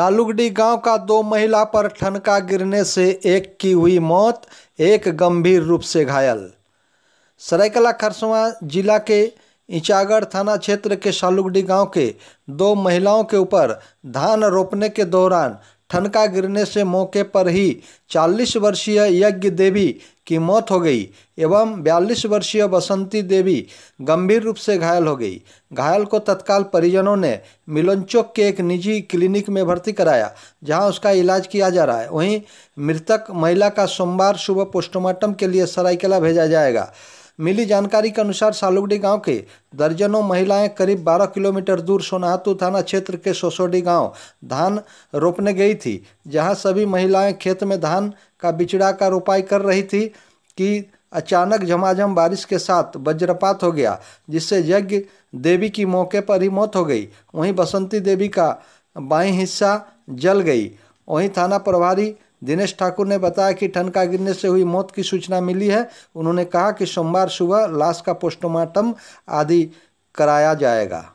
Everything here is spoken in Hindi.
सालुगडी गांव का दो महिला पर ठनका गिरने से एक की हुई मौत एक गंभीर रूप से घायल सरायकला खरसुआ जिला के इंचागढ़ थाना क्षेत्र के सालुगडी गांव के दो महिलाओं के ऊपर धान रोपने के दौरान ठनका गिरने से मौके पर ही 40 वर्षीय यज्ञ देवी की मौत हो गई एवं 42 वर्षीय बसंती देवी गंभीर रूप से घायल हो गई घायल को तत्काल परिजनों ने मिलन के एक निजी क्लिनिक में भर्ती कराया जहां उसका इलाज किया जा रहा है वहीं मृतक महिला का सोमवार सुबह पोस्टमार्टम के लिए सरायकेला भेजा जाएगा मिली जानकारी के अनुसार सालुगडी गांव के दर्जनों महिलाएं करीब 12 किलोमीटर दूर सोनातू थाना क्षेत्र के सोसोडी गांव धान रोपने गई थी जहां सभी महिलाएं खेत में धान का बिचड़ा का रोपाई कर रही थी कि अचानक झमाझम बारिश के साथ वज्रपात हो गया जिससे यज्ञ देवी की मौके पर ही मौत हो गई वहीं बसंती देवी का बाई हिस्सा जल गई वहीं थाना प्रभारी दिनेश ठाकुर ने बताया कि ठनका गिरने से हुई मौत की सूचना मिली है उन्होंने कहा कि सोमवार सुबह लाश का पोस्टमार्टम आदि कराया जाएगा